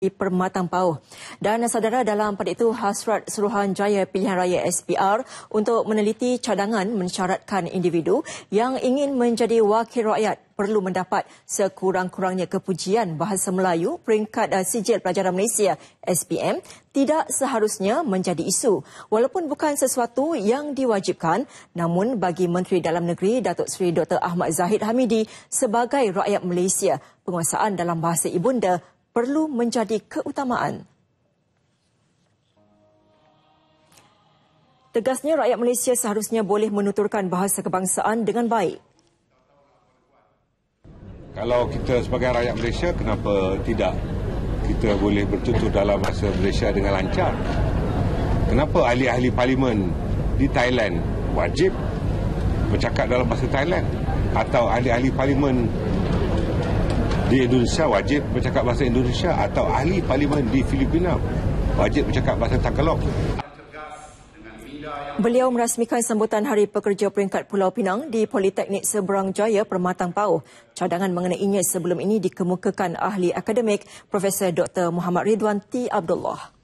di Permatang Pauh. Dan saudara dalam pada itu hasrat Jaya Pilihan Raya SPR untuk meneliti cadangan mencaratkan individu yang ingin menjadi wakil rakyat perlu mendapat sekurang-kurangnya kepujian bahasa Melayu peringkat eh, sijil pelajaran Malaysia SPM tidak seharusnya menjadi isu. Walaupun bukan sesuatu yang diwajibkan, namun bagi Menteri Dalam Negeri Datuk Seri Dr. Ahmad Zahid Hamidi sebagai rakyat Malaysia, penguasaan dalam bahasa ibunda perlu menjadi keutamaan. Tegasnya rakyat Malaysia seharusnya boleh menuturkan bahasa kebangsaan dengan baik. Kalau kita sebagai rakyat Malaysia, kenapa tidak kita boleh bertutur dalam bahasa Malaysia dengan lancar? Kenapa ahli-ahli parlimen di Thailand wajib bercakap dalam bahasa Thailand? Atau ahli-ahli parlimen di Indonesia wajib bercakap bahasa Indonesia atau ahli parlimen di Filipina wajib bercakap bahasa Tagalog. Beliau merasmikan sambutan Hari Pekerja Peringkat Pulau Pinang di Politeknik Seberang Jaya Permatang Pau. Cadangan mengenainya sebelum ini dikemukakan ahli akademik Profesor Dr. Muhammad Ridwan T. Abdullah.